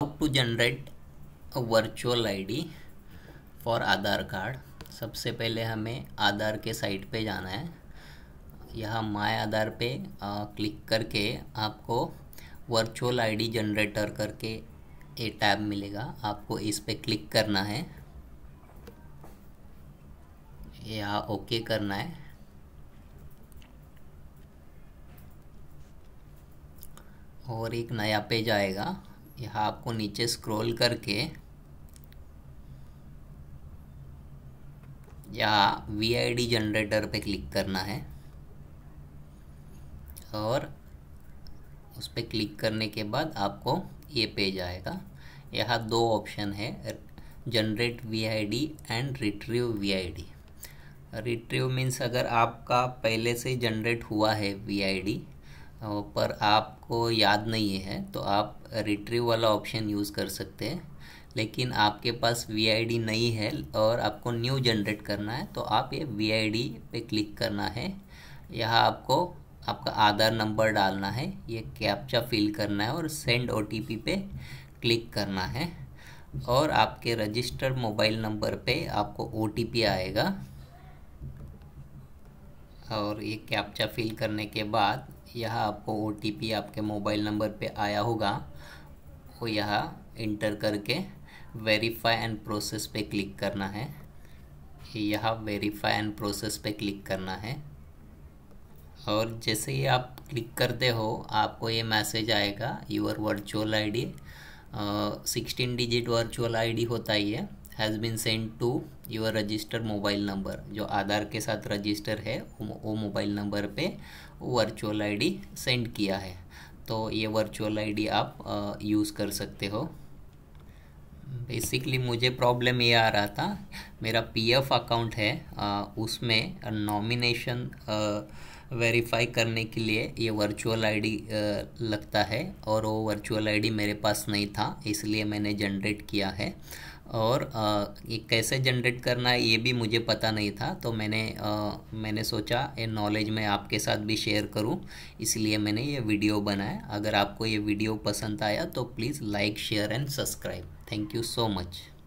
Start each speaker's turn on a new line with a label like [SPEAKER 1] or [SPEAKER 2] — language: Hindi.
[SPEAKER 1] how to generate a virtual id for Aadhaar card सबसे पहले हमें आधार के साइट पे जाना है यहाँ माय आधार पे आ, क्लिक करके आपको वर्चुअल आईडी जनरेटर करके ये टैब मिलेगा आपको इस पे क्लिक करना है यहाँ ओके करना है और एक नया पेज आएगा यहाँ आपको नीचे स्क्रॉल करके यहाँ वी आई डी जनरेटर पे क्लिक करना है और उस पर क्लिक करने के बाद आपको ये पेज आएगा यहाँ दो ऑप्शन है generate V I D and retrieve V I D retrieve means अगर आपका पहले से जनरेट हुआ है वी आई डी हाँ, पर आपको याद नहीं है तो आप रिट्रीव वाला ऑप्शन यूज़ कर सकते हैं लेकिन आपके पास वी नहीं है और आपको न्यू जनरेट करना है तो आप ये वी पे क्लिक करना है यहाँ आपको आपका आधार नंबर डालना है ये कैप्चा फिल करना है और सेंड ओ पे क्लिक करना है और आपके रजिस्टर्ड मोबाइल नंबर पे आपको ओ आएगा और ये कैप्चा फिल करने के बाद यह आपको ओ आपके मोबाइल नंबर पे आया होगा वो यह इंटर करके वेरीफाई एंड प्रोसेस पे क्लिक करना है यह वेरीफाई एंड प्रोसेस पे क्लिक करना है और जैसे ही आप क्लिक करते हो आपको ये मैसेज आएगा your virtual ID sixteen digit virtual ID होता ही है has been send to your register mobile number जो आधार के साथ रजिस्टर है वो मोबाइल नंबर पे वर्चुअल आईडी सेंड किया है तो ये वर्चुअल आईडी आप यूज़ कर सकते हो बेसिकली मुझे प्रॉब्लम ये आ रहा था मेरा पीएफ अकाउंट है आ, उसमें नॉमिनेशन वेरीफाई करने के लिए ये वर्चुअल आईडी लगता है और वो वर्चुअल आईडी मेरे पास नहीं था इसलिए मैंने जनरेट किया है और ये कैसे जनरेट करना है ये भी मुझे पता नहीं था तो मैंने मैंने सोचा ये नॉलेज मैं आपके साथ भी शेयर करूं इसलिए मैंने ये वीडियो बनाया अगर आपको ये वीडियो पसंद आया तो please like share and subscribe thank you so much